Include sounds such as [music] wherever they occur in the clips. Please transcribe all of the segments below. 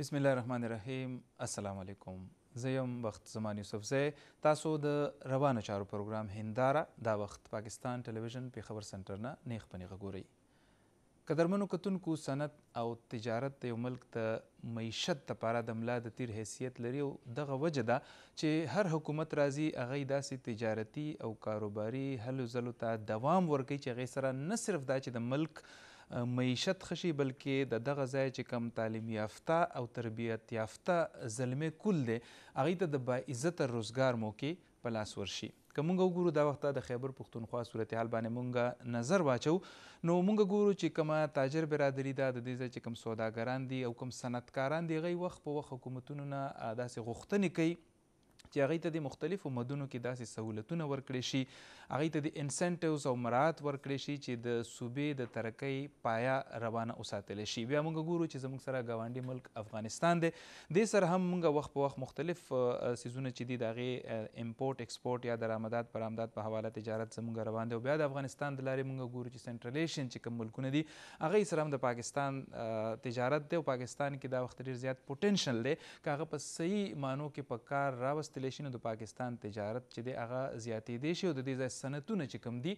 بسم الله الرحمن الرحیم السلام علیکم زیم وخت زمان یوسف زه تاسو د روانه چارو پروګرام هنداره دا وخت پاکستان ټلویزیون په خبر سنټر نه نیخ پنی غوري قدرمنو کتونکو صنعت او تجارت د یو ملک ته معیشت لپاره د ملا د تیر حیثیت لري او دغه وجه ده چې هر حکومت راځي هغه داسې تجارتي او کاروباري هلو زلو ته دوام ورکوي چې هغې سره نه صرف دا چې د ملک معیشت خشي بلکې د دغه ځای چې کم تعلیم یافته او تربیت یافته زلمه کل دی هغه ته د با عزت روزګار موقع په لاس ورشي که مونږ وګورو دا وخت د خیبر پښتونخوا صورتحال باندې مونږ نظر واچو نو مونږ ګورو چې کومه تاجر برادری دا د دې ځای چې کوم سوداګران دي او کوم صنعتکاران دي هغوی وخت په وخت حکومتونو نه داسې غوښتنې کوي چې هغې ته د مختلفو مدونو کې داسې سهولتونه ورکړی شي هغه ته د انسنټیوز او مراعات ورکړي شي چې د صوبې د ترقۍ پایا روانه وساتل شي بیا موږ ګورو چې زموږ سره ګاونډي ملک افغانستان دی د سره هم موږ وخت په وخت مختلف سیزونه چې دي د هغې امپورټ اکسپورټ یا درآمدات برآمدات په حواله تجارت زموږ روان دی او بیا د افغانستان د لارې موږ ګورو چې سنټرل ایشین چې کوم ملکونه دي هغه سره هم د پاکستان تجارت دی او پاکستان کې دا وخت ډېر زیات پوټنشل دی که هغه په صحیح معنو کې په کار راوستلی شي نو د پاکستان تجارت چې دی هغه زیاتېدی شي او د دې ځای صنعتونه چې کم دي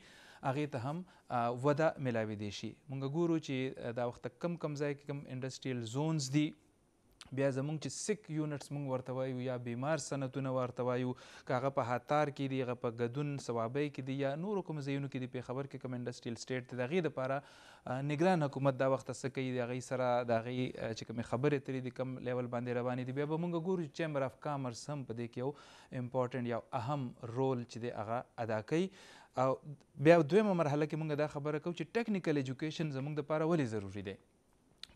هغې ته هم وده ملاوي دی شي موږ ګورو چې دا وخت کم کم ځای کې کم انډستریل زونز دي بیا زمونږ چې سک یونټس مونږ ورته وایو یا بیمار سنتونه ورته وایو که هغه په هاتار کې دی هغه په ګدون سوابۍ کې دی یا نورو کوم ځایونو کې دی په خبر کې کوم انډستریل سټیټ دی د هغې دپاره نګران حکومت دا وخت څه کوي د هغې سره د هغې چې کومې خبرې ترې دي کوم لیول باندې روانې دي بیا به مونږ ګورو چې چیمبر آف کامرس هم په دې کې یو امپورټنټ یا اهم رول چې دی هغه ادا کوي او بیا دویمه مرحله کې مونږ دا خبره کوو چې ټیکنیکل ایجوکیشن زمونږ لپاره ولې ضروری دی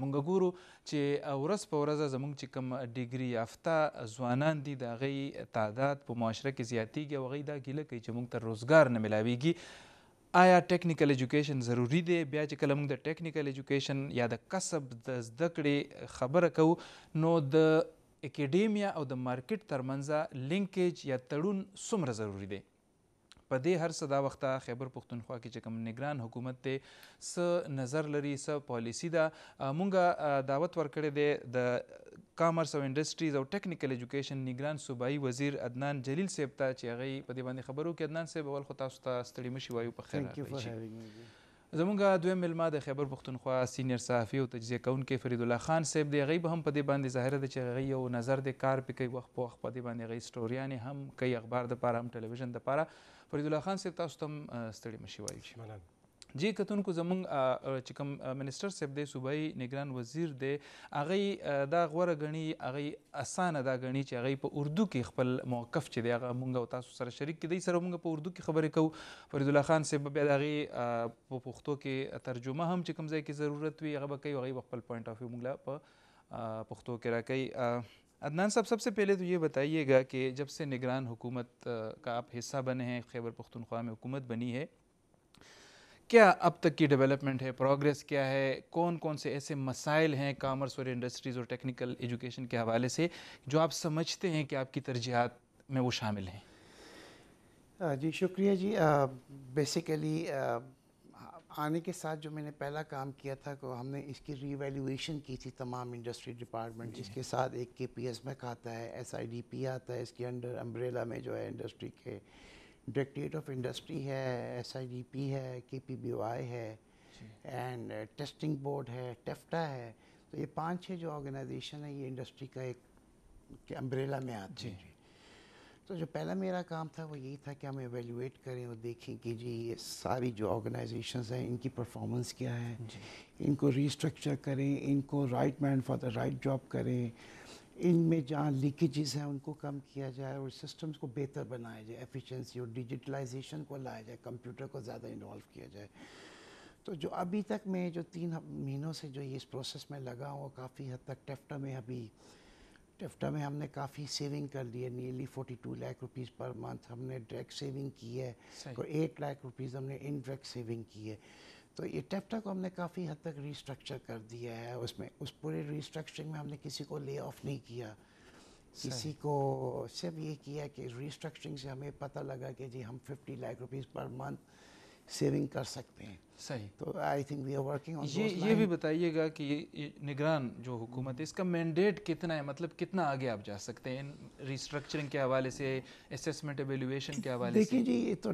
مونږ ګورو چې ورځ په ورځ زمونږ چې کوم ډیګري یافته ځوانان دي د هغې تعداد په معاشره کې زیاتیږي او هغوی دا ګیله کوي چې مونږ ته روزګار نه میلاویږي آیا ټیکنیکل ایجوکیشن ضروری دی بیا چې کله موږ د ټیکنیکل ایجوکیشن یا د کسب د زده کړې خبره کوو نو د اکیډیمیا او د مارکیټ ترمنځ لینکیج یا تړون څومره ضروری دی په دې هر څه دا وخت خیبر پښتونخوا کې چې کوم نگران حکومت دی س نظر لري س پالیسی ده مونږه دعوت ورکړی دی د کامرس او انډستریز او ټیکنیکل اډوکیشن نگران صوبایي وزیر عدنان جلیل صاحب ته چې هغه په دې باندې خبرو کې عدنان صاحب اول خو تاسو ته ستړي مشي وایو په خیر راځي زمونږ دویم ملما د خیبر پښتونخوا سینیئر صحافي او تجزیه کوونکی فرید الله خان صاحب دی غیب هم په دې باندې ظاهر ده چې غي یو نظر د کار په کوي وخت په وخت په دې باندې غي سټوریان هم کوي اخبار د پاره هم ټلویزیون د پاره فرید الله خان صاحب تاسو ته ستړي مشي وایي مننه جی کتونکو زمونږ چې کوم منیسټر صاحب دی صوبایي نگران وزیر دی هغه دا غوره غني هغه اسانه دا غني چې هغه په اردو کې خپل موقف چې دی هغه مونږ او تاسو سره شریک کړي سره مونږ په اردو کې خبرې کوو فرید الله خان صاحب بیا هغه په پښتو کې ترجمه هم چې کوم ځای کې ضرورت وي هغه به کوي هغه خپل پوینټ اف ویو مونږ په پښتو کې راکړي अदनान साहब सबसे पहले तो ये बताइएगा कि जब से निगरान हुकूमत का आप हिस्सा बने हैं खैबर पख्तनख्वा में हुकूमत बनी है क्या अब तक की डेवलपमेंट है प्रोग्रेस क्या है कौन कौन से ऐसे मसाइल हैं कामर्स और इंडस्ट्रीज़ और टेक्निकल एजुकेशन के हवाले से जो आप समझते हैं कि आपकी तरजीहत में वो शामिल हैं जी शुक्रिया जी बेसिकली आने के साथ जो मैंने पहला काम किया था को हमने इसकी रिवेल्यूशन की थी तमाम इंडस्ट्री डिपार्टमेंट जिसके साथ एक के पी एस मैक आता है एस आई डी पी आता है इसके अंडर अम्ब्रेला में जो है इंडस्ट्री के डायरेक्ट्रेट ऑफ इंडस्ट्री है एस है के है एंड टेस्टिंग बोर्ड है टेफ्टा e है तो ये पांच छह जो ऑर्गेनाइजेशन है ये इंडस्ट्री का एक के अम्ब्रेला में आते हैं तो जो पहला मेरा काम था वो यही था कि हम एवेल्यूएट करें और देखें कि जी ये सारी जो ऑर्गेनाइजेशन हैं इनकी परफॉर्मेंस क्या है इनको रिस्ट्रक्चर करें इनको right man for the right job करें इनमें जहाँ लीकेजेस हैं उनको कम किया जाए और सिस्टम्स को बेहतर बनाया जाए एफिशिएंसी और डिजिटलाइजेशन को लाया जाए कंप्यूटर को ज़्यादा इन्वॉल्व किया जाए तो जो अभी तक मैं जो तीन महीनों से जो ये इस प्रोसेस में लगा हूँ काफ़ी हद तक टेफ्टा में अभी टेफ्टा में हमने काफ़ी सेविंग कर ली है nearly two lakh rupees per month हमने डायरेक्ट सेविंग की है और एट लाख रुपीज़ हमने इनडायरेक्ट सेविंग की है तो ये टेप्टा को हमने काफ़ी हद तक रीस्ट्रक्चर कर दिया है उसमें उस पूरे रीस्ट्रक्चरिंग में हमने किसी को ले ऑफ नहीं किया किसी को सिर्फ ये किया कि रीस्ट्रक्चरिंग से हमें पता लगा कि जी हम 50 lakh rupees per month saving कर सकते हैं सही तो I think we are working on ये ये भी बताइएगा कि ये निगरान जो हुकूमत है इसका मैंडेट कितना है मतलब कितना आगे आप जा सकते हैं रिस्ट्रक्चरिंग के हवाले से असेसमेंट एवेल्यूएशन के हवाले से देखिए जी ये तो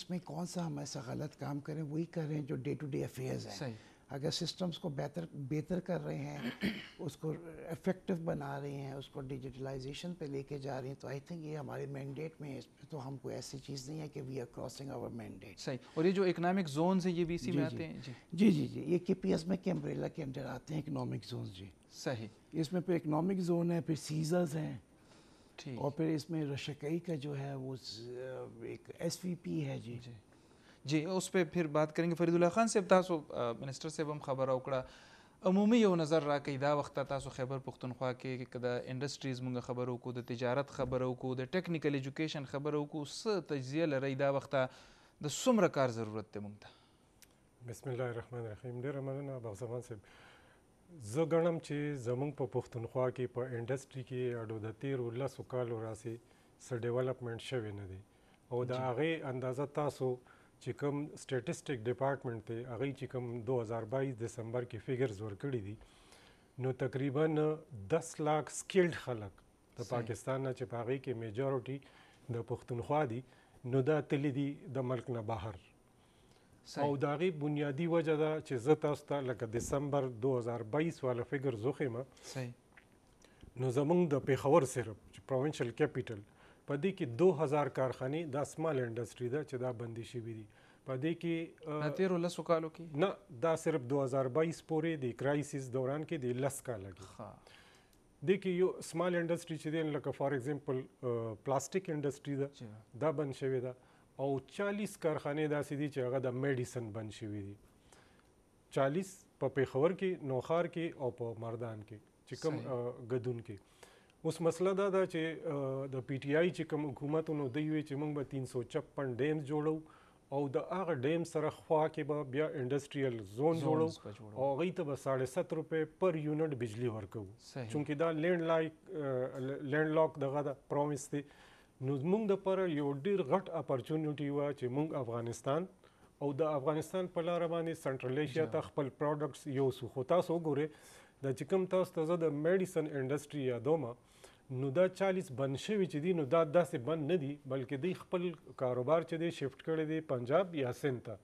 इसमें कौन सा हम ऐसा गलत काम करें वही कर रहे हैं जो डे टू डे अफेयर्स सही अगर सिस्टम्स को बेहतर बेहतर कर रहे हैं [clears throat] उसको इफेक्टिव बना रहे हैं उसको डिजिटलाइजेशन पे लेके जा रहे हैं तो आई थिंक ये हमारे मैंडेट में है तो हमको ऐसी चीज़ नहीं है कि we are crossing our mandate सही और ये जो इकनॉमिक जोन है ये बी में आते हैं जी जी जी ये के पी एस में के के अंडर आते हैं इकनॉमिक जोन जी सही इसमें फिर इकनॉमिक जोन है फिर सीजर्स हैं और फिर इसमें रशकई का जो है वो एक एस है जी, जी। جی اوس په پھر بات کریں گے فرید الله خان صاحب تاسو منسٹر صاحب هم خبره وکړه عمومي یو نظر راکې دا وخت تاسو خیبر پختونخوا کې کده انډستریز مونږ خبرو کو د تجارت خبرو کو د ټیکنیکل اډوকেশন خبرو کو س تجزیه لري دا وخت د څومره کار ضرورت دی مونږ ته بسم الله الرحمن الرحیم ډیره مننه بغزمان صاحب زه ګڼم چې زمونږ په پښتونخوا کې په انډستری کې اډو د تیرو لسو کالو راسې څه ډیولپمنټ شوی نه دی او د هغې اندازه تاسو چې کوم سټیټستیک ډپارټمنټ ته هغه چې کوم 2022 دسمبر کې فیګرز ورکړي دي نو تقریبا 10 لک سکیلډ خلک د پاکستان نه چې پاغي کې میجورټي د پښتونخوا دي نو دا تللی دي د ملک نه بهر او دا غي بنیادی وجه دا چې زه تاسو ته لکه دسمبر 2022 ولا فیګر زوخه ما نو زمونږ د پیښور صرف پروینشل کیپیټل په دې کې 2000 کارخانه د سمال انډستری ده چې دا بندي شوی دي په دې کې تیر لسو کالو کې نه دا صرف 2022 پورې د کرایسیس دوران کې د لس کال کې د کې یو سمال انډستری چې دی لکه فار ایگزامپل پلاستیک انډستری ده دا بند شوی ده او 40 کارخانه داسې دي چې هغه د میډیسن بند شوی دي 40 په پیښور کې نوخار کې او په مردان کې چې کوم غدون کې اوس مسله دا ده چې د پی ټی آی چې کوم حکومتونو دی وی چې موږ به 356 ډیم جوړو او د هغه ډیم سره خوا کې به بیا انډستریل زون جوړو او غي ته به 7.5 روپې پر یونټ بجلی ورکو چونکې دا لینډ لایک لینډ لاک دغه دا پرومیس دی نو موږ د پر یو ډیر غټ اپورتونټی و چې موږ افغانستان او د افغانستان په لار باندې سنټرل ایشیا ته خپل پروډکټس یو سو خو تاسو ګوره د چکم تاسو ته د میډیسن انډستری یادومه نو دا 40 بند شوی چې دی نو دا داسې بند نه دی بلکې دی خپل کاروبار چې دی شفټ کړی دی پنجاب یا سند ته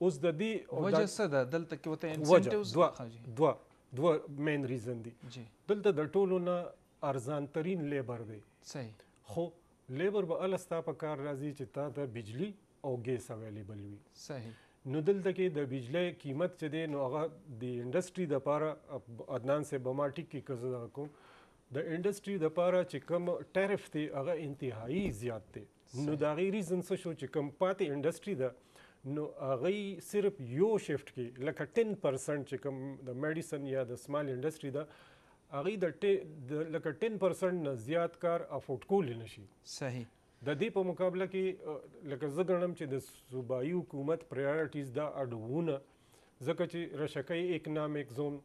اوس د دې وجه څه ده دلته کې وته انسنټیوز دوا دوا مین ریزن دی دلته د ټولو نه ارزان ترين لیبر دی صحیح خو لیبر به الستا په کار راځي چې تا ته بجلی او ګیس اویلیبل وي صحیح نو دلته کې د بجلی قیمت چې دی نو هغه د انډستری د لپاره عدنان سه بماټیک کې قرض کوم د انډستری د پاره چې کوم ټریف دی هغه انتهایی زیات دی نو دا غي ریزن څه شو چې کوم پاتې انډستری ده نو هغه صرف یو شفت کې لکه 10% چې کوم د میډیسن یا د سمال انډستری ده هغه د لکه 10% نه زیات کار افورد کول نشي صحیح د دې په مقابله کې لکه زه ګڼم چې د صوبایي حکومت پرایورټیز دا اډوونه ځکه چې رشکې اکنامک زون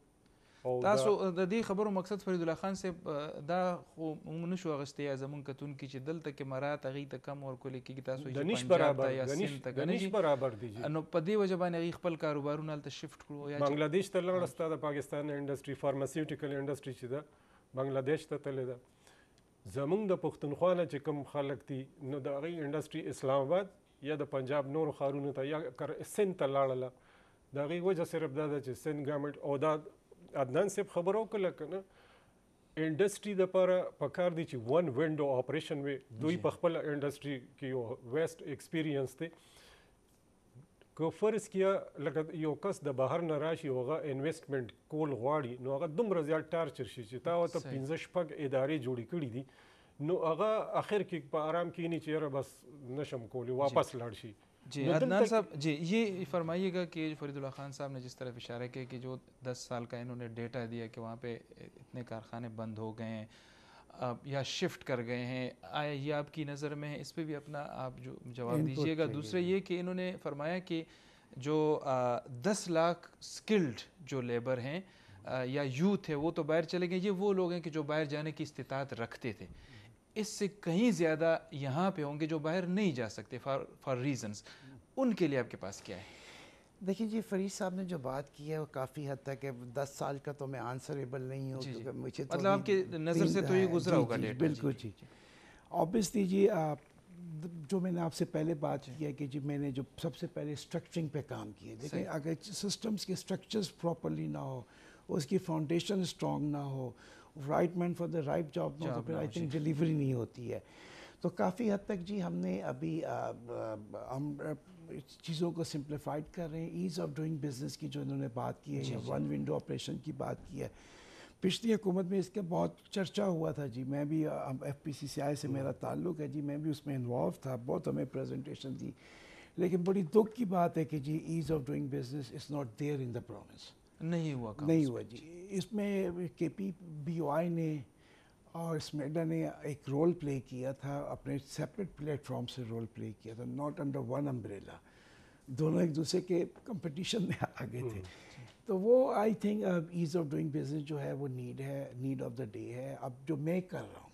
تاسو د دې خبرو مقصد فرید الله خان صاحب دا خو موږ نشو غشتي زمون کتون کې چې دلته کې مرات غي ته کم ورکول کې تاسو چې پنجاب ته یا سند ته غنیش برابر دي نو په دې وجه باندې غي خپل کاروبارونه لته شفت کړو یا بنگلاديش ته لړ استا د پاکستان انډستری فارماسيوټیکل انډستری چې ده بنگلاديش ته تللی ده زمونږ د پښتونخوا نه چې کم خلک دي نو د غي انډستری اسلام آباد یا د پنجاب نور خارونو ته یا سند ته لاړله د غي وجه صرف دا ده چې سند ګورنمنت او دا عدنان صاحب خبرو کله کنه انډستری د پر پکار دي چې ون وینډو اپریشن وي دوی په خپل انډستری کې یو ویست ایکسپیرینس دی که فرض کیا لکه یو کس د بهر نه راشي هغه انویسټمنټ کول غواړي نو هغه دومره زیات ټارچر شي چې تا ورته پنځه شپږ ادارې جوړې کړي دي نو هغه اخر کې په آرام کې نه چیرې بس نشم کولی واپس لاړ شي जी अदनान साहब जी ये फरमाइएगा कि फरीदुल्ला खान साहब ने जिस तरफ इशारा किया कि जो दस साल का इन्होंने डेटा दिया कि वहाँ पे इतने कारखाने बंद हो गए हैं अब या शिफ्ट कर गए हैं आया ये आपकी नज़र में है इस पर भी अपना आप जो जवाब दीजिएगा दूसरा ये कि इन्होंने फरमाया कि जो आ, दस लाख स्किल्ड जो लेबर हैं या यूथ है वो तो बाहर चले गए ये वो लोग हैं कि जो बाहर जाने की इस्तात रखते थे इससे कहीं ज़्यादा यहाँ पे होंगे जो बाहर नहीं जा सकते फॉर फॉर रीजंस उनके लिए आपके पास क्या है देखिए जी फरीद साहब ने जो बात की है वो काफ़ी हद तक है दस साल का तो मैं आंसरेबल नहीं हूँ क्योंकि मुझे तो मतलब आपकी नज़र से तो ये गुजरा होगा डेट बिल्कुल जी ऑब्वियसली जी आप जो मैंने आपसे पहले बात की है कि जी मैंने जो सबसे पहले स्ट्रक्चरिंग पे काम किए देखिए अगर सिस्टम्स के स्ट्रक्चर्स प्रॉपरली ना हो उसकी फाउंडेशन स्ट्रॉन्ग ना हो right man for the right job ना हो तो फिर आई थिंक डिलीवरी नहीं होती है तो काफ़ी हद तक जी हमने अभी हम चीज़ों को सिंप्लीफाइड कर रहे हैं ईज़ ऑफ डूइंग बिज़नेस की जो इन्होंने बात की है वन विंडो ऑपरेशन की बात की है पिछली हुकूमत में इसका बहुत चर्चा हुआ था जी मैं भी F P C C I से मेरा ताल्लुक है जी मैं भी उसमें इन्वॉल्व था बहुत हमें प्रेजेंटेशन दी लेकिन बड़ी दुख की बात है कि जी ease of doing business is not there in the promise नहीं हुआ नहीं हुआ जी इसमें के पी बी ओ आई ने और स्मेडा ने एक रोल प्ले किया था अपने सेपरेट प्लेटफॉर्म से रोल प्ले किया था नॉट अंडर वन अम्ब्रेला दोनों एक दूसरे के कंपटीशन में [laughs] आगे थे हम्म। तो वो I think ease of doing business जो है वो नीड है नीड ऑफ द डे है अब जो मैं कर रहा हूँ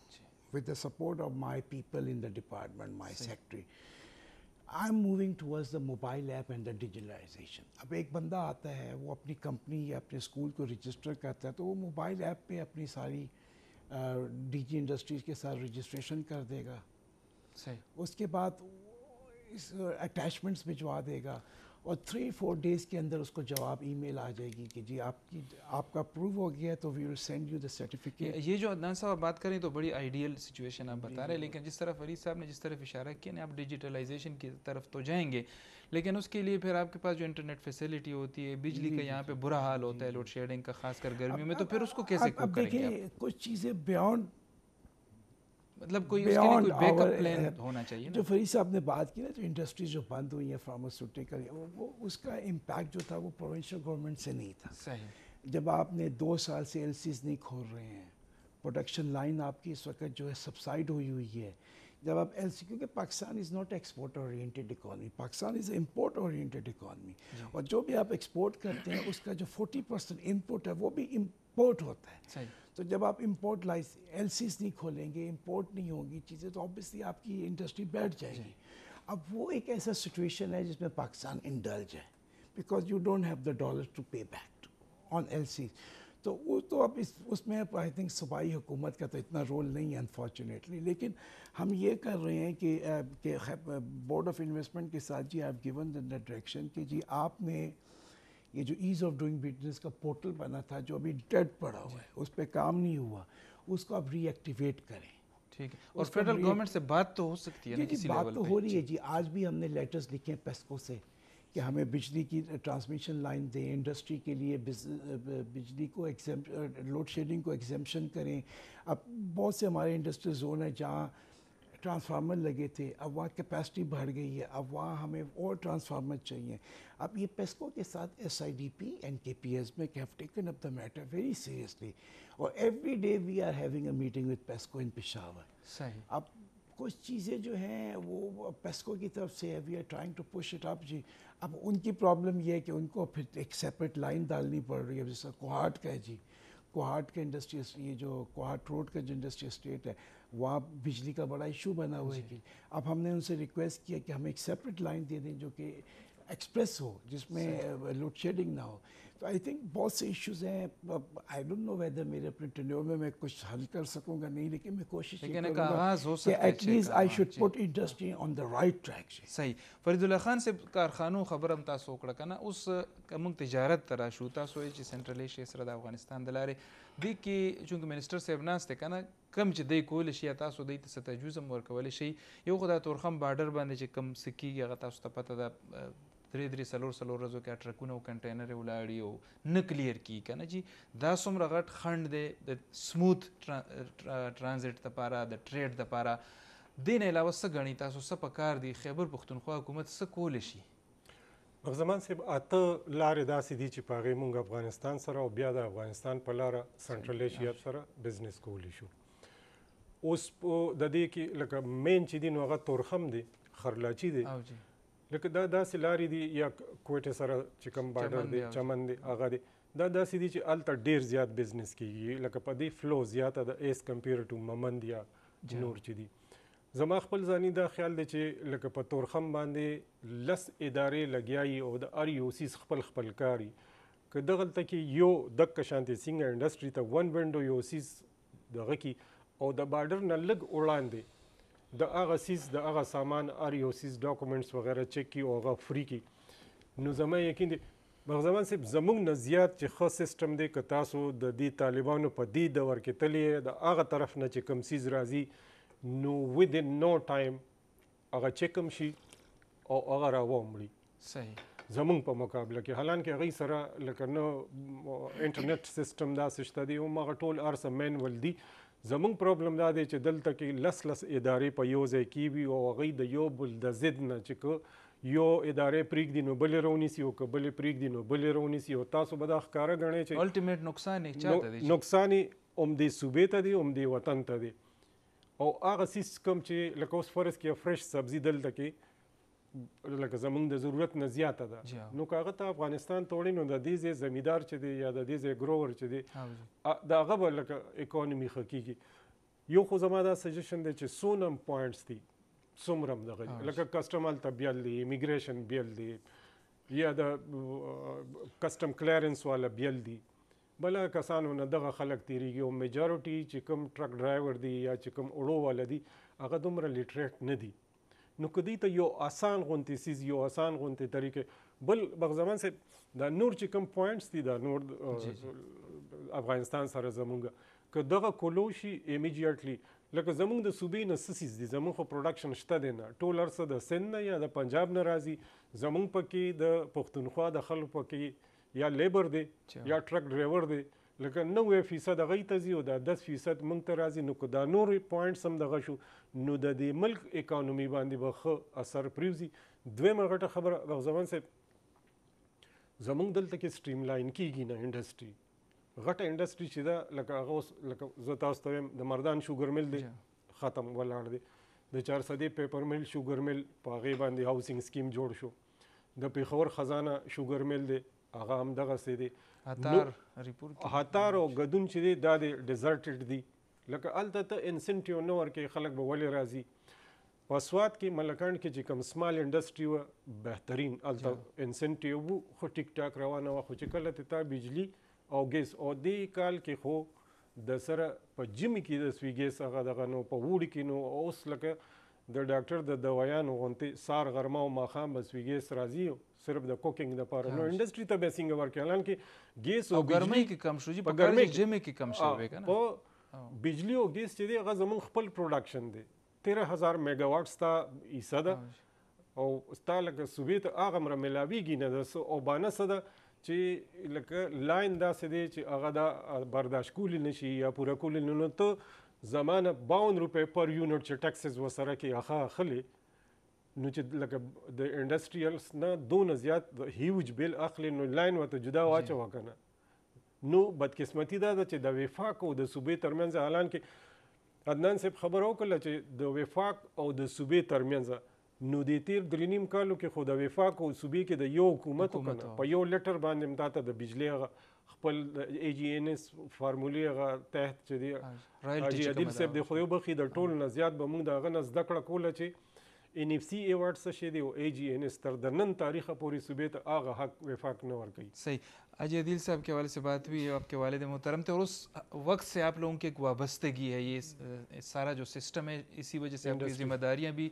with the support of my people in the department my secretary I am moving towards the mobile app and the digitalization अब एक बंदा आता है वो अपनी कंपनी या अपने स्कूल को रजिस्टर करता है तो वो मोबाइल ऐप पे अपनी सारी डीजी इंडस्ट्रीज के साथ रजिस्ट्रेशन कर देगा सही उसके बाद इस अटैचमेंट्स भिजवा देगा और थ्री फोर डेज़ के अंदर उसको जवाब ईमेल आ जाएगी कि जी आपकी आपका प्रूव हो गया तो we will send you the certificate ये जो अदनान साहब बात करें तो बड़ी आइडियल सिचुएशन आप बता रहे हैं लेकिन जिस तरह फरीद साहब ने जिस तरफ इशारा किया ना आप डिजिटलाइजेशन की तरफ तो जाएंगे लेकिन उसके लिए फिर आपके पास जो इंटरनेट फैसिलिटी होती है बिजली का यहाँ पे बुरा हाल होता है लोड शेडिंग का खासकर गर्मियों में तो फिर उसको कैसे देखिए कुछ चीज़ें बियॉन्ड मतलब कोई उसके लिए कोई बैकअप प्लान uh, होना चाहिए जो फरीद साहब ने बात की ना जो इंडस्ट्रीज जो बंद हुई है फार्मास्यूटिकल वो, वो उसका इम्पैक्ट जो था वो प्रोविंशियल गवर्नमेंट से नहीं था सही जब आपने दो साल से एल नहीं खोल रहे हैं प्रोडक्शन लाइन आपकी इस वक्त जो है सब्साइड हुई हुई है जब आप एल क्योंकि Pakistan is not export oriented economy Pakistan is import oriented economy और जो भी आप एक्सपोर्ट करते हैं उसका जो 40 परसेंट इनपुट है वो भी इम्पोर्ट होता है तो जब आप इम्पोर्ट लाइस एल नहीं खोलेंगे इम्पोर्ट नहीं होंगी चीज़ें तो ऑब्वियसली आपकी इंडस्ट्री बैठ जाएगी अब वो एक ऐसा सिचुएशन है जिसमें पाकिस्तान इंडल्ज है because you don't have the dollar to pay back on L तो वो तो अब इस उसमें आई थिंक सूबाई हुकूमत का तो इतना रोल नहीं है अनफॉर्चुनेटली लेकिन हम ये कर रहे हैं कि, कि बोर्ड ऑफ इन्वेस्टमेंट के साथ जी आई गिवन द डायरेक्शन कि जी आपने ये जो ईज़ ऑफ डूइंग बिजनेस का पोर्टल बना था जो अभी डेड पड़ा हुआ है उस पर काम नहीं हुआ उसको आप रीएक्टिवेट करें ठीक है और फेडरल गवर्नमेंट से बात तो हो सकती है जी, बात तो हो रही है जी आज भी हमने लेटर्स लिखे हैं पेस्को से कि हमें बिजली की ट्रांसमिशन लाइन दें इंडस्ट्री के लिए बिजली को एग्जाम लोड शेडिंग को एग्जामेशन करें अब बहुत से हमारे इंडस्ट्रियल जोन है जहाँ ट्रांसफार्मर लगे थे अब वहाँ कैपेसिटी बढ़ गई है अब वहाँ हमें और ट्रांसफार्मर चाहिए अब ये पेस्को के साथ S I D P and K P S में have taken up the matter very seriously और every day we are having a meeting with PESCO in Peshawar सही अब कुछ चीज़ें जो हैं वो पेस्को की तरफ से है we are trying to push it up जी अब उनकी प्रॉब्लम ये है कि उनको फिर एक सेपरेट लाइन डालनी पड़ रही है जैसा कोहाट का है जी कोहाट के इंडस्ट्री ये जो कोहाट रोड का जो इंडस्ट्री स्टेट है वहाँ बिजली का बड़ा इशू बना हुआ है कि अब हमने उनसे रिक्वेस्ट किया कि हमें एक सेपरेट लाइन दे दें जो कि एक्सप्रेस हो जिसमें लोड शेडिंग ना हो तो आई थिंक बहुत से इश्यूज़ हैं आई डोंट नो वेदर मेरे अपने टेन्योर में मैं कुछ हल कर सकूंगा नहीं लेकिन मैं कोशिश at least I should put industry on the right track सही फरीदुल्ला खान से कारखानो खबर هم تاسو وکړه کنه اوس موږ تجارت ته راشو تاسو چې سنټرل ایشیا سره د افغانستان د لارې د کې چونګ منیسټر صاحب ناشته کنه کم چې دی کول شي تاسو د ته تجویز هم ورکول شي یو خدای تورخم بارډر باندې چې کم سکیږي هغه تاسو ته پته ده درې درې سلور سلور ورځو کې ټرکونه او کنټینر ولاړی او نه کلیر کی کنه جی دا څومره غټ خند دی د سموث ترانزیت لپاره د ټریډ لپاره دین علاوه څه غنی تاسو څه په کار دی خیبر پښتونخوا حکومت څه کول شي مغزمان صاحب اته لارې داسې دي چې پاغې مونږ افغانستان سره او بیا د افغانستان په لاره سنټرل ایشیا سره بزنس کولی شو اوس د دې کې لکه مین چې دی نو هغه تورخم دی خرلاچی دی لکه دا داسې لارې دي یا کوټې سره چې کوم بارډر دی چمن دی هغه دی دا داسې دي چې هلته ډېر زیات بزنس کېږي لکه په دې فلو زیاته د ایز کمپیر ټو ممند یا نور چې دي زما خپل ځاني دا خیال دی چې لکه په تورخم باندې لس ادارې لګیایي او د ار یو سیز خپل خپل کاري که دغلته کې یو دک شانتي سنگ انډستری ته ون ونډو یو سیز دغه کې او د بارډر نه لږ وړاندې د هغه سیس د هغه سامان ار یو سیس ډاکومېنټس وغیرہ چک کی او هغه فری کی نو زما یقین دی مغزمان صاحب زموږ نه زیات چې خاص سیستم دی که تاسو د دې طالبانو په دې دور کې تلې د هغه طرف نه چې کم سیز راځي نو ود ان نو ټایم هغه چکم شي او هغه راومړي صحیح زمونږ په مقابله کې حالانکه هغه سره لکه نو انټرنیټ سیستم دا سشته دی او مغه ټول ارس مینول دی زمونږ پرابلم دا دی چې دلته کې لس لس ادارې په یو ځای کې وي او هغوی د یو بل د ضد نه چې که یو ادارې پریږدي نو بلې راونیسي او که بلې پریږدي نو بلې راونیسي او تاسو به دا ښکاره ګڼئ چې الټیمیټ نقصان یې چاته دی نقصان یې عمدې صوبې ته دی عمدې وطن ته دی او هغه سیس کوم چې لکه اوس فرض کړئ فرش سبزي دلته کې لکه زمونږ د ضرورت نه زیاته ده نو که هغه ته افغانستان ته وړي نو د دې ځای زمیندار چې دی یا د دې ځای ګروور چې دی د هغه به لکه اکانمي ښه کیږي یو خو زما دا سجیشن دی چې سونم پوینټس دي څومره دغه لکه کسټم هلته بیل دی امیګریشن بیل دی یا د کسټم کلیرنس والا بیل دی بل کسانو نه دغه خلک تیریږي او میجارټي چې کوم ټرک ډرایور دی یا چې کوم اوړو والا دی هغه دومره لیټریټ نه دی نو کدی ته یو آسان غونتی سیز یو آسان غونتی طریقې بل بغزمان سه دا نور چې کوم پوینټس دي دا نور افغانستان سره زمونږ که دغه کولو شي ایمیډیټلی لکه زمونږ د صوبې نه سسیز دي زمونږ خو پروډکشن شته دی نه ټول هرڅه د سند نه یا د پنجاب نه راځي زمونږ پکې د پښتونخوا د خلکو پکې یا لیبر دی یا ټرک ډرایور دی لکه نوې فیصد غي ته زی او دا 10 فیصد مونږ ته راځي نو کو دا نور پوینټس هم دغه شو نو د دې ملک اکانومي باندې به ښه اثر پریوزي دویمه غټه خبره غزوان صاحب زمونږ دلته کې سټریم لاین کیږي نه انډستری غټه انډستری چې دا لکه هغه اوس لکه زه تاسو ته د مردان شوګر مل دی ختم ولاړ دی د چار صدې پیپر مل شوګر مل په هغې باندې هاوسینګ سکیم جوړ شو د پیښور خزانه شوګر مل دی هغه هم دغسې دی هتار ریپورت هتار او غدون چې دا د ډیزرټډ دي لکه الته ته انسنټیو نور کې خلک به ولې راځي پسواد کې ملکند کې چې کوم سمال انډستری و بهترین الته انسنټیو وو خو ټیک ټاک روانه و خو چې کله ته بجلی او ګیس او دی کال کې خو د سره په جمی کې د سویګیس هغه دغه نو په وړ کې نو اوس لکه د ډاکټر د دوایانو غونتی سار غرمه او ماخام بسویګیس راځي सिर्फ द कुकिंग द पर नो इंडस्ट्री त बेसिंग वर्क हालांकि गैस او ګرمۍ کې کم شو په ګرمۍ جمع کې کم شو وی کنه او بجلی او ګیس چې دی هغه زمون خپل پروډکشن دی 13000 میگا واټس تا ایسه ده او ستاله کې سوبې ته هغه مر ملاویږي نه ده او باندې صد چې لکه لاین دا سې دی چې هغه دا برداشت کول نشي یا پوره کول نه نو ته زمانه 52 روپے پر یونټ چې ټکسز وسره کې اخا خلی نو چې لکه د انډستریالز نه دون زیات هیوج بیل اخلي نو لاین وته جدا واچو کنه نو بدقسمتی دا ده چې د وفاق او د صوبې ترمنځ اعلان کې عدنان صاحب خبر وکړه چې د وفاق او د صوبې ترمنځ نو د تیر درینیم کالو کې خو د وفاق او صوبې کې د یو حکومت کنه په یو لټر باندې امداته د بجلی هغه خپل ای جی ان اس فارمولې هغه تحت چې دی راجی عادل صاحب د خو یو بخي د ټول نه زیات به موږ دا غنځ دکړه کوله چې NFC ایوارډ څه شی دی او AGNS تر د نن تاریخ پورې صوبې ته هغه حق وفاق نه ورکړي صحیح اجय दिल साहब के हवाले से बात हुई आपके वालद मोहतरम थे और उस वक्त से आप लोगों की एक वाबस्तगी है ये सारा जो सिस्टम है इसी वजह से आपकी जिम्मेदारियां भी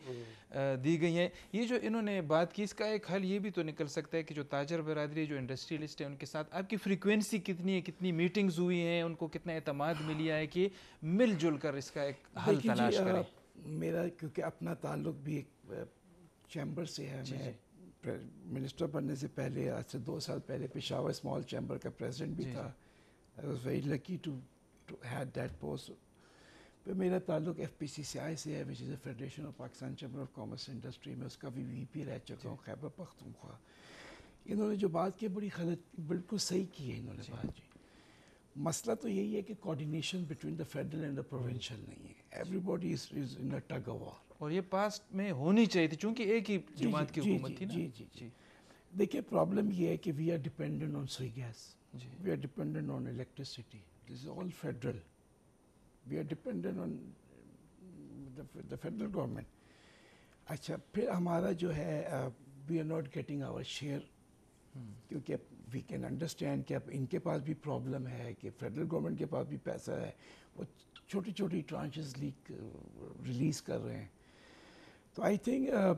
दी गई हैं ये जो इन्होंने बात की इसका एक हल ये भी तो निकल सकता है कि जो ताजर बरदरी जो इंडस्ट्रियलिस्ट है उनके साथ आपकी फ्रिक्वेंसी कितनी है कितनी मीटिंग्स हुई हैं उनको कितना अतमाद मिली है कि मिलजुल कर इसका एक हल तलाश करें मेरा क्योंकि अपना ताल्लुक भी एक चैम्बर से है मैं मिनिस्टर बनने से पहले आज से दो साल पहले पिशावर स्मॉल चैम्बर का प्रेसिडेंट भी था I was very lucky to to had that post पर मेरा ताल्लुक F P C C I से है which is a federation of Pakistan chamber of commerce industry में उसका भी वी पी रह चुका हूँ खैबर पख्तूनख्वा इन्होंने जो बात की बड़ी गलत बिल्कुल सही की है इन्होंने बात जी मसला तो यही है कि coordination between the federal and the provincial नहीं है everybody is is in a tug of war और ये पास्ट में होनी चाहिए थी क्योंकि एक ही जमात की हुकूमत थी ना जी जी जी देखिए प्रॉब्लम ये है कि we are dependent on Sui gas we are dependent on electricity this is all federal we are dependent on the federal government अच्छा फिर हमारा जो है we are not getting our share क्योंकि वी कैन अंडरस्टैंड कि अब इनके पास भी प्रॉब्लम है कि फेडरल गवर्नमेंट के पास भी पैसा है वो छोटी छोटी ट्रांचेस लीक रिलीज़ कर रहे हैं तो आई थिंक uh,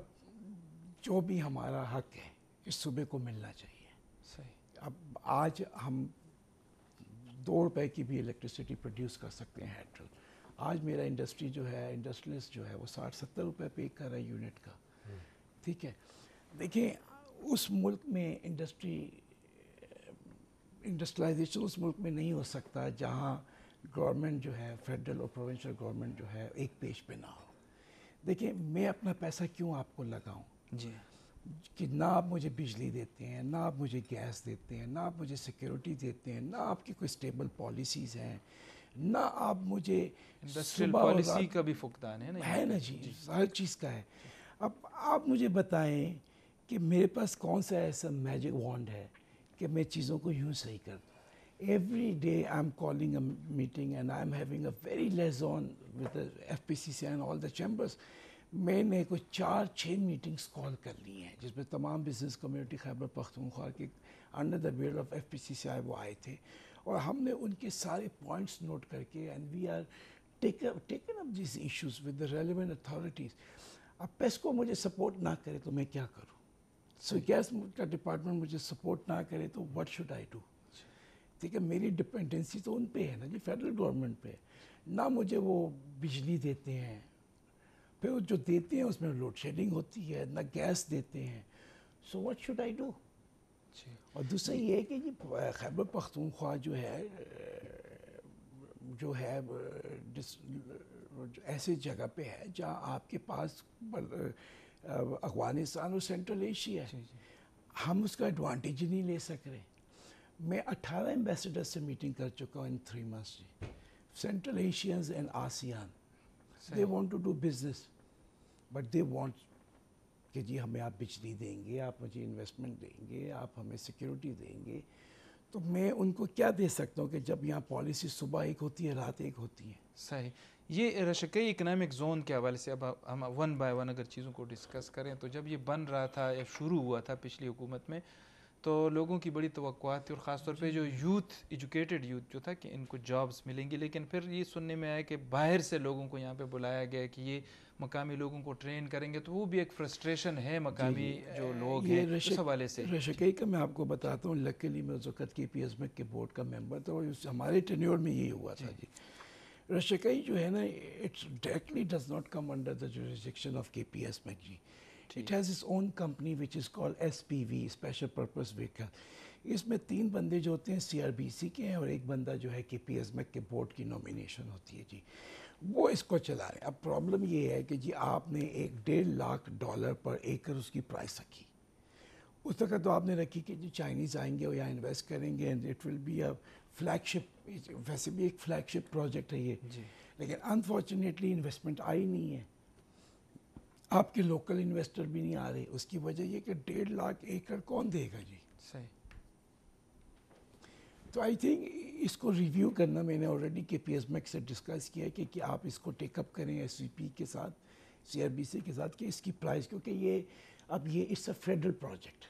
जो भी हमारा हक है इस सूबे को मिलना चाहिए सही अब आज हम दो रुपए की भी इलेक्ट्रिसिटी प्रोड्यूस कर सकते हैं हेड्रल आज मेरा इंडस्ट्री जो है इंडस्ट्रियलिस्ट जो है वो साठ सत्तर रुपये पे कर रहा है यूनिट का हम्म। ठीक है देखिए उस मुल्क में इंडस्ट्री इंडस्ट्रलाइजेशन उस मुल्क में नहीं हो सकता जहाँ गवर्नमेंट जो है फेडरल और प्रोविंशियल गवर्नमेंट जो है एक पेज पे ना हो देखिए मैं अपना पैसा क्यों आपको लगाऊं जी कि ना आप मुझे बिजली देते हैं ना आप मुझे गैस देते हैं ना आप मुझे सिक्योरिटी देते हैं ना आपकी कोई स्टेबल पॉलिसीज़ हैं ना आप मुझे पॉलिसी का भी फुकदान है ना है ना जी, जी हर चीज़ का है अब आप मुझे बताएं कि मेरे पास कौन सा ऐसा मैजिक वॉन्ड है कि मैं चीज़ों को यूँ सही कर दूँ every day I am calling a meeting and I am having a very liaison with F P C C and all the chambers मैंने कोई चार छः मीटिंग्स कॉल कर ली हैं जिसमें तमाम बिजनेस कम्यूनिटी खैबर पख्तूनख्वा के under the bed of F P C C I वो आए थे और हमने उनके सारे पॉइंट्स नोट करके and we are taken up this issues with the relevant authorities अब पेस्को मुझे सपोर्ट ना करे तो मैं क्या करूँ सो गैस का डिपार्टमेंट मुझे सपोर्ट ना करे तो व्हाट शुड आई डू ठीक है मेरी डिपेंडेंसी तो उन पे है ना जी फेडरल गवर्नमेंट पे ना मुझे वो बिजली देते हैं फिर वो जो देते हैं उसमें लोड शेडिंग होती है ना गैस देते हैं so what should I do और दूसरा ये है कि जी खैबर पख्तूनख्वा जो है जो है ऐसे जगह पे है जहाँ आपके पास अफगानिस्तान और सेंट्रल एशिया है हम उसका एडवांटेज ही नहीं ले सक रहे मैं 18 एम्बेसडर से मीटिंग कर चुका हूँ इन थ्री मंथ्स जी central Asians and ASEAN they want to do business but they want कि जी हमें आप बिजली देंगे आप मुझे इन्वेस्टमेंट देंगे आप हमें सिक्योरिटी देंगे तो मैं उनको क्या दे सकता हूँ कि जब यहाँ पॉलिसी सुबह एक होती है रात एक होती है सही ये रशकई इकनॉमिक जोन के हवाले से अब हम वन बाय वन अगर चीज़ों को डिस्कस करें तो जब ये बन रहा था या शुरू हुआ था पिछली हुकूमत में तो लोगों की बड़ी तो थी और ख़ासतौर पे जो यूथ एजुकेटेड यूथ जो था कि इनको जॉब्स मिलेंगी लेकिन फिर ये सुनने में आया कि बाहर से लोगों को यहाँ पे बुलाया गया कि ये मकामी लोगों को ट्रेन करेंगे तो वो भी एक फ्रस्ट्रेशन है मकामी जो लोग हैं इस हवाले से रशकई का मैं आपको बताता हूँ लकीली मैं उस वक्त की पी एस के बोर्ड का मेम्बर था और हमारे टेन्योर में यही हुआ था जी रशकई जो है ना it's directly does not come under the jurisdiction of K P S MAC जी it has is own company which is call S P V special purpose vehicle इसमें तीन बंदे जो होते हैं सी आर बी सी के हैं और एक बंदा जो है के पी एस मैक के बोर्ड की नॉमिनेशन होती है जी वो इसको चला रहे हैं अब प्रॉब्लम ये है कि जी आपने एक डेढ़ लाख डॉलर पर एकड़ उसकी प्राइस रखी उस वक्त तो आपने रखी कि जो चाइनीज़ आएंगे और यहाँ इन्वेस्ट करेंगे and it will be a flagship वैसे भी एक फ्लैगशिप प्रोजेक्ट है ये लेकिन अनफॉर्चुनेटली इन्वेस्टमेंट आई नहीं है आपके लोकल इन्वेस्टर भी नहीं आ रहे उसकी वजह ये कि डेढ़ लाख एकड़ कौन देगा जी सही तो आई थिंक इसको रिव्यू करना मैंने already K P S MAC से डिस्कस किया कि, कि आप इसको टेकअप करें एस पी के साथ सी आर बी सी के साथ कि इसकी प्राइस क्योंकि ये अब ये इट्स अ फेडरल प्रोजेक्ट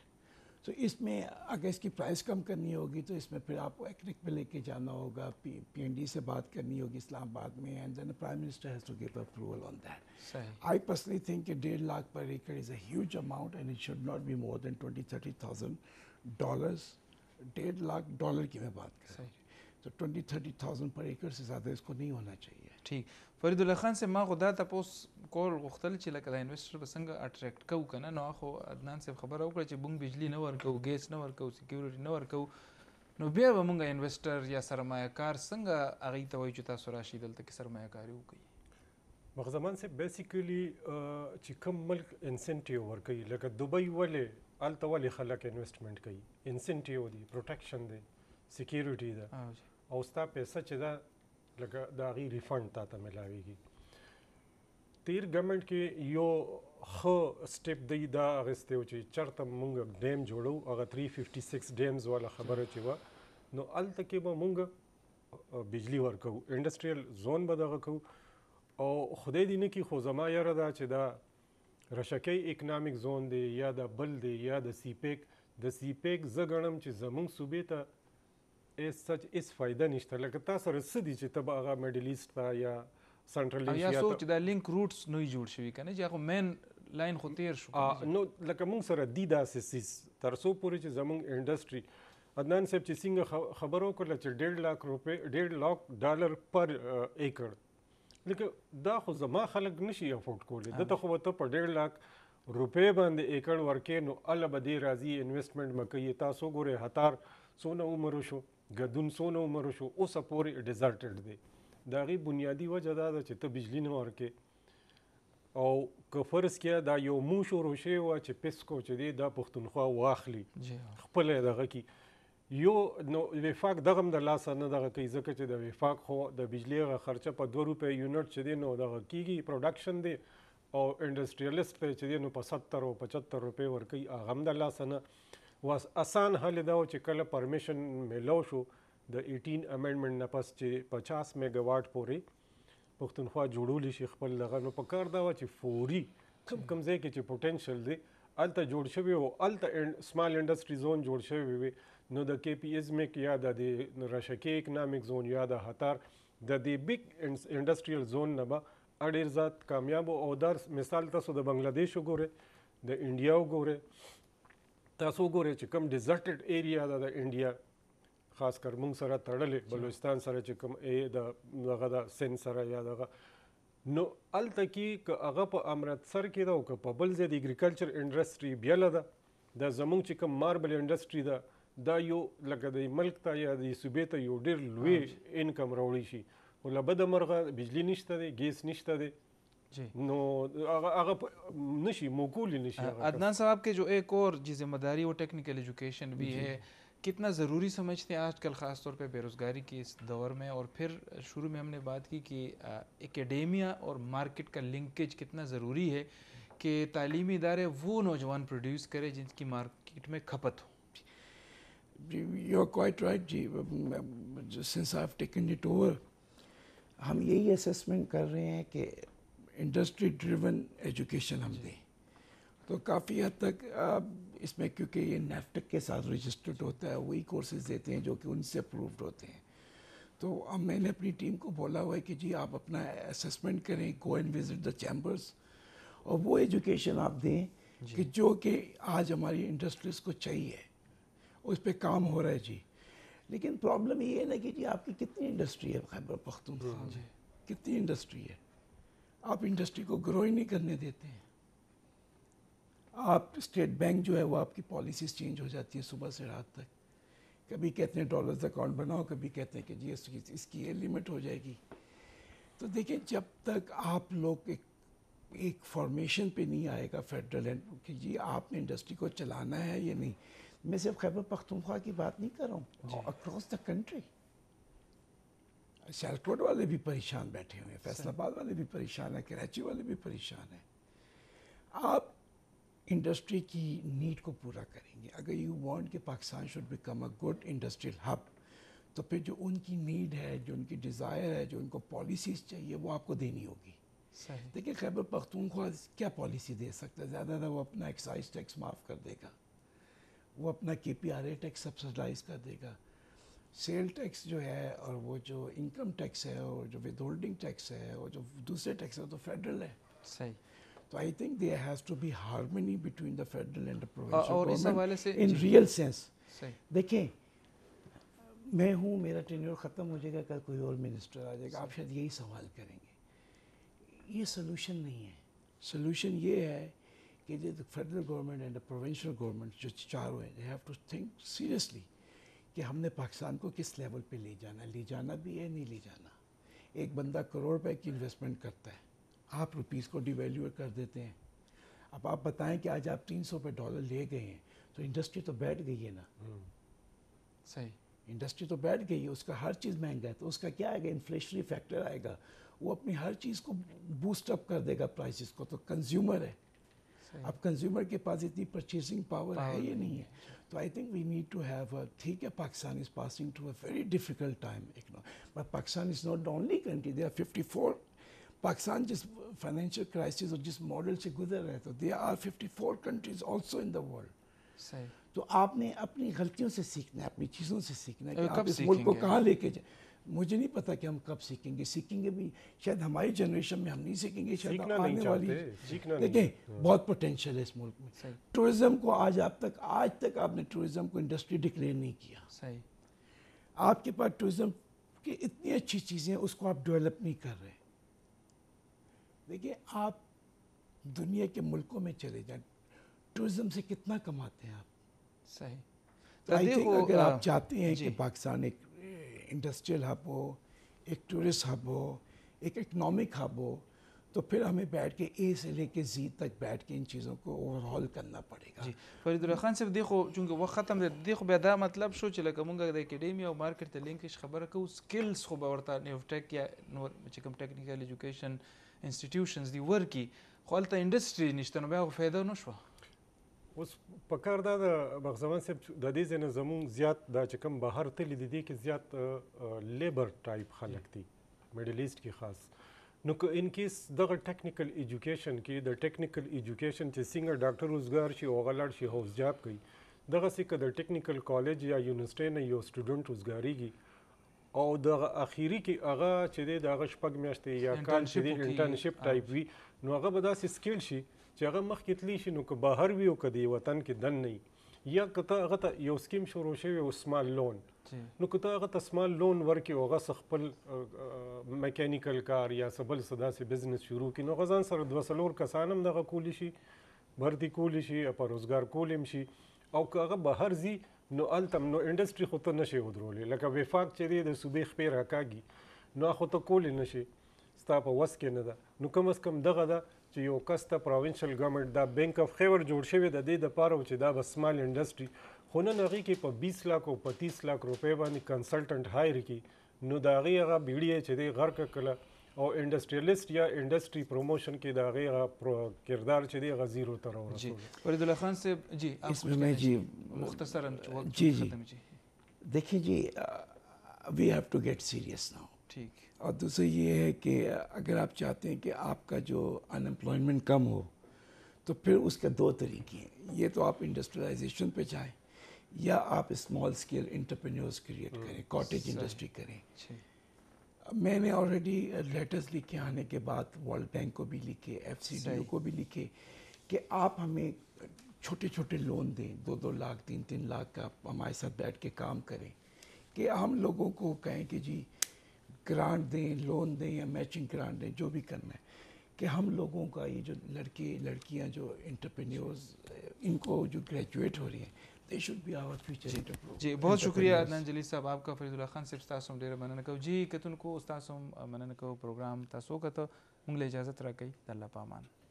तो इसमें अगर इसकी प्राइस कम करनी होगी तो इसमें फिर आपको एक्निक पर लेके जाना होगा पी एन डी से बात करनी होगी इस्लामाबाद में and then prime minister has to give approval on that I personally think कि डेढ़ लाख पर एकड़ is average amount and it should not be more than twenty thirty thousand dollars डेढ़ लाख डॉलर की मैं बात कर रहा हूँ तो ट्वेंटी थर्टी थाउजेंड पर एकड़ से ज़्यादा इसको नहीं होना चाहिए ठीक فریدالله خان سه ما خو دا تاسو کول غوښتل چې لکه د انویسټر به څنګه اټریکټ کو کنه نو خو عدنان صاحب خبره وکړه چې بونګ بجلی نه ورکو ګیس نه ورکو سکیورټي نه ورکو نو بیا به مونږ انویسټر یا سرمایه‌کار څنګه هغه ته وایو چې تاسو راشي دلته کې سرمایه‌کاري وکړي مخزمان سه بیسیکلی چې کوم ملک انسنټیو ورکوي لکه دوبۍ ولې الته ولې خلک انویسټمنټ کوي انسنټیو دی پروټیکشن دی سکیورټي دی او ستا پیسې چې دا لکه دا غي ریفند تا ته ملاويږي تیر ګورنمنت کې یو خو سټیپ دی دا غسته چې چرته مونږ ډیم جوړو هغه 356 ډیمز والا خبره چې و نو ال تکي به مونږ بجلی ورکو انډستریل زون به دغه کو او خدای دې نه کې خو زما یره دا چې دا رشکې اکنامک زون دی یا د بل دی یا e د سی پیک د سی پیک زګنم چې زمونږ صوبې ته اس سچ اس فائدہ نشته لکه تاسو سره سدي چې تب هغه میډل ایست تا یا سنټرل ایشیا یا سوچ دا لینک روټس نوې جوړ شوی کنه چې هغه مین لاین خو تیر شو نو لکه موږ سره دی داسې سیس تر څو پورې چې زموږ انډستری عدنان صاحب چې څنګه خبرو کړل چې 1.5 لک روپے 1.5 لک ډالر پر ایکړ لکه دا خو زما خلک نشي افورد کولی دته خو ته په 1.5 لک روپې باندې ایکړ ورکې نو ال بدی راځي انویسټمنټ مکې تاسو ګوره هتار سونه عمر شو غدون سونه عمر شو اوس پورې ډیزرټډ دی دا غي بنیادی وجه دا چې ته بجلی نه ورکې او کفرس کې دا یو مو شو روشه و چې پسکو چې دی دا پښتونخوا واخلي خپل دغه کې یو نو وفاق دغه هم د لاس نه دغه کې ځکه چې د وفاق خو د بجلی غ خرچه په 2 روپې یونټ چې دی نو دغه کیږي پروډکشن دی او انډستریالیست ته چې دی نو په 70 او 75 روپۍ ورکوي هغه هم د الله څخه واس اسان حل دا و چې کله پرمیشن میلو شو د 18 امندمنت نه پس چې 50 میگاواټ پورې پښتونخوا جوړول شي خپل لغه نو په کار دا و چې فوري کم کم ځای کې چې پوتنشل دی الته جوړ شوی او الته سمال انډستری زون جوړ شوی وي نو د کې پی از میک یا د رشکی اکنامک زون یا د هتار د دې بیگ انډستریل زون نه به اړیر زیات کامیاب او دا مثال تاسو د بنگلاديش وګورئ د انډیا وګورئ تاسو وګورئ چې کوم ډیزرټډ ایریا ده د انډیا خاص کر موږ سره تړلې بلوچستان سره چې کوم ای د دغه د سن سره یا دغه نو الته کې که هغه په امرتسر کې ده او که په بل ځای د اګریکلچر انډسټري بیله ده دا زمونږ چې کوم ماربل انډسټري ده دا یو لکه د ملک ته یا د صوبې ته یو ډېر لوی انکم راوړی شي او साहब के जो एक और जी जिम्मेदारी वो टेक्निकल एजुकेशन भी है कितना ज़रूरी समझते हैं आजकल ख़ास तौर पे बेरोज़गारी के इस दौर में और फिर शुरू में हमने बात की कि एकेडेमिया और मार्केट का लिंकेज कितना ज़रूरी है कि तालीमी इदारे वो नौजवान प्रोड्यूस करें जिनकी मार्केट में खपत हो You are quite right, Ji. Um, since I've taken it over, हम यही असेसमेंट कर रहे हैं कि इंडस्ट्री ड्रिवन एजुकेशन हम दें तो काफ़ी हद तक आप इसमें क्योंकि ये नेफटेक के साथ रजिस्टर्ड होता है वही कोर्सेज देते हैं जो कि उनसे अप्रूव्ड होते हैं तो अब मैंने अपनी टीम को बोला हुआ है कि जी आप अपना असेसमेंट करें go and visit the chambers और वो एजुकेशन आप दें कि जो कि आज हमारी इंडस्ट्रीज़ को चाहिए उस पर काम हो रहा है जी लेकिन प्रॉब्लम ये है ना कि जी आपकी कितनी इंडस्ट्री है खैबर पख्तून हाँ कितनी इंडस्ट्री है आप इंडस्ट्री को ग्रो ही नहीं करने देते हैं आप स्टेट बैंक जो है वो आपकी पॉलिसीज चेंज हो जाती है सुबह से रात तक कभी कहते हैं डॉलर्स अकाउंट बनाओ कभी कहते हैं कि जी इसकी इसकी ये लिमिट हो जाएगी तो देखिए जब तक आप लोग एक एक फॉर्मेशन पे नहीं आएगा फेडरल एंड कि जी आपने इंडस्ट्री को चलाना है या नहीं मैं सिर्फ खैबर पख्तूनख्वा की बात नहीं कर रहा हूँ अक्रॉस द कंट्री सियालकोट वाले भी परेशान बैठे हुए हैं फैसलाबाद वाले भी परेशान हैं कराची वाले भी परेशान हैं आप इंडस्ट्री की नीड को पूरा करेंगे अगर यू वांट कि Pakistan should become a good industrial hub तो फिर जो उनकी नीड है जो उनकी डिज़ायर है जो उनको पॉलिसीज़ चाहिए वो आपको देनी होगी देखिए खैबर पख्तूनख्वा क्या पॉलिसी दे सकता है ज्यादातर तो ज़्यादा वो अपना एक्साइज टैक्स माफ़ कर देगा वो अपना K P R A tax subsidize कर देगा सेल टैक्स जो है और वो जो इनकम टैक्स है और जो विद होल्डिंग टैक्स है और जो दूसरे टैक्स है तो फेडरल है सही तो I think there has to be harmony between the federal and provincial in real sense देखें मैं हूँ मेरा टेन्योर ख़त्म हो जाएगा कल कोई और मिनिस्टर आ जाएगा आप शायद यही सवाल करेंगे ये सोल्यूशन नहीं है सोल्यूशन ये है कि the federal government and the provincial government जो चारों हैं they have to think seriously कि हमने पाकिस्तान को किस लेवल पे ले जाना ले जाना भी है नहीं ले जाना एक बंदा करोड़ रुपए की इन्वेस्टमेंट करता है आप रुपीज़ को डिवेल्यू कर देते हैं अब आप बताएं कि आज आप तीन सौ डॉलर ले गए हैं तो इंडस्ट्री तो बैठ गई है ना हम्म। सही इंडस्ट्री तो बैठ गई है उसका हर चीज़ महंगा है तो उसका क्या आएगा इन्फ्लेशनरी फैक्टर आएगा वो अपनी हर चीज़ को बूस्टअप कर देगा प्राइस को तो कंज्यूमर है अब कंज्यूमर के पास इतनी परचेसिंग पावर है या नहीं है तो I think we need to have ठीक है Pakistan is passing to a very difficult time but Pakistan is not the only country they are fifty four Pakistan जिस फाइनेंशियल क्राइसिस और जिस मॉडल से गुजर रहे तो they are fifty four countries also in the world तो आपने अपनी गलतियों से सीखना है अपनी चीज़ों से सीखना है कि तो आप इस मुल्क को कहाँ लेके जाए मुझे नहीं पता कि हम कब सीखेंगे सीखेंगे भी शायद हमारी जनरेशन में हम नहीं सीखेंगे शायद आने नहीं वाली देखें बहुत पोटेंशियल है इस मुल्क में टूरिज्म को आज आप तक आज तक आपने टूरिज्म को इंडस्ट्री डिक्लेयर नहीं किया सही आपके पास टूरिज्म की इतनी अच्छी चीज़ें हैं उसको आप डेवलप नहीं कर रहे देखिए आप दुनिया के मुल्कों में चले जाए टूरिज्म से कितना कमाते हैं आप सही तो अगर आप चाहते हैं कि पाकिस्तान एक इंडस्ट्रियल हब हो एक टूरिस्ट हब हो एक इकनॉमिक हब हो तो फिर हमें बैठ के ए से लेके जी तक बैठ के इन चीज़ों को ओवरऑल करना पड़ेगा जी फरीदुल्ला खान साहब देखो चूँकि वक्त ختم دی دیخو بیا دا مطلب شو چې لکه مونږ د اکیډمي او مارکیټ ته لینک خبره کوو سکلز خو به ورته نیو ټیک یا نور چې کوم ټیکنیکل ایجوکیشن انسټیټیوشنز دی ورکی خو هلته انډستری نشته نو بیا خو فایده نشوه اوس په کار دا د بغزوان صاحب د دې ځای نه زموږ زیات دا چې کوم بهر تللي دي دې کې زیات لیبر ټایپ خلک دي میډل ایست کې خاص نو که ان کیس دغه ټیکنیکل ایجوکیشن کې د ټیکنیکل ایجوکیشن چې څنګه ډاکټر روزګار شي او غلړ شي هوس جاب کوي دغه سي که د ټیکنیکل کالج یا یونیورسيټي نه یو سټوډنټ روزګاریږي او د اخیری کې هغه چې د هغه شپږ میاشتې یا کال چې انټرنشپ ټایپ وي نو هغه به داسې سکیل شي چې هغه مخکې تلی شي نو که بهر وي او که د وطن کې دن نه یا که ته هغه ته یو سکیم شروع شوی او سمال لون نو که ته هغه ته سمال لون ورکړي او هغه خپل میکانیکل کار یا څه بل څه داسې بزنس شروع کړي نو هغه ځان سره دوه څلور کسان هم دغه کولی شي برتی کولی شي په روزګار کولیم شي او که هغه بهر ځي نو التم نو انډستری خو ته نشي ودرولې لکه وفاق چې دی د صوبې خپې راکاږي نو خو ته کولی نشي ستا په وس کې نه ده نو کم از کم دغه ده چې یو کس ته پروینشل ګورنمنت دا بینک اف خیور جوړ شوی د دې د پاره چې دا بس سمال انډستری خو نن هغه کې په 20 لک او 35 لک روپې باندې کنسلټنټ هایر کی نو دا هغه هغه بیړی چې دی غرق کله او انډستریالیست یا انډستری پروموشن کې دا هغه کردار چې دی غزیرو تر ورسول جی فرید الله خان صاحب جی اسمه جی مختصرا وقت ختم جی देखिए जी we have to get serious now ठीक और दूसरी ये है कि अगर आप चाहते हैं कि आपका जो अनएम्प्लॉयमेंट कम हो तो फिर उसके दो तरीके हैं ये तो आप इंडस्ट्रियलाइजेशन पे जाएं या आप स्मॉल स्केल इंटरप्रेन्योर्स क्रिएट करें कॉटेज हम्म, इंडस्ट्री करें मैंने ऑलरेडी लेटर्स लिखे आने के बाद वर्ल्ड बैंक को भी लिखे एफ को भी लिखे कि आप हमें छोटे छोटे लोन दें दो दो लाख तीन तीन लाख का हमारे साथ बैठ के काम करें कि हम लोगों को कहें कि जी ग्रांट दें लोन दें या मैचिंग ग्रांट दें जो भी करना है कि हम लोगों का ये जो लड़के लड़कियां जो इंटरप्रेन्योर्स इनको जो ग्रेजुएट हो रही हैं they should be our future जी बहुत शुक्रिया अदनान जली साहब आपका फरीदुल्ला खान सिर्फ तासम डेरा मनन कहो जी कतुन को उस तासम मनन कहो प्रोग्राम तासो तो मुंगले इजाज़त रखी दल्ला पामान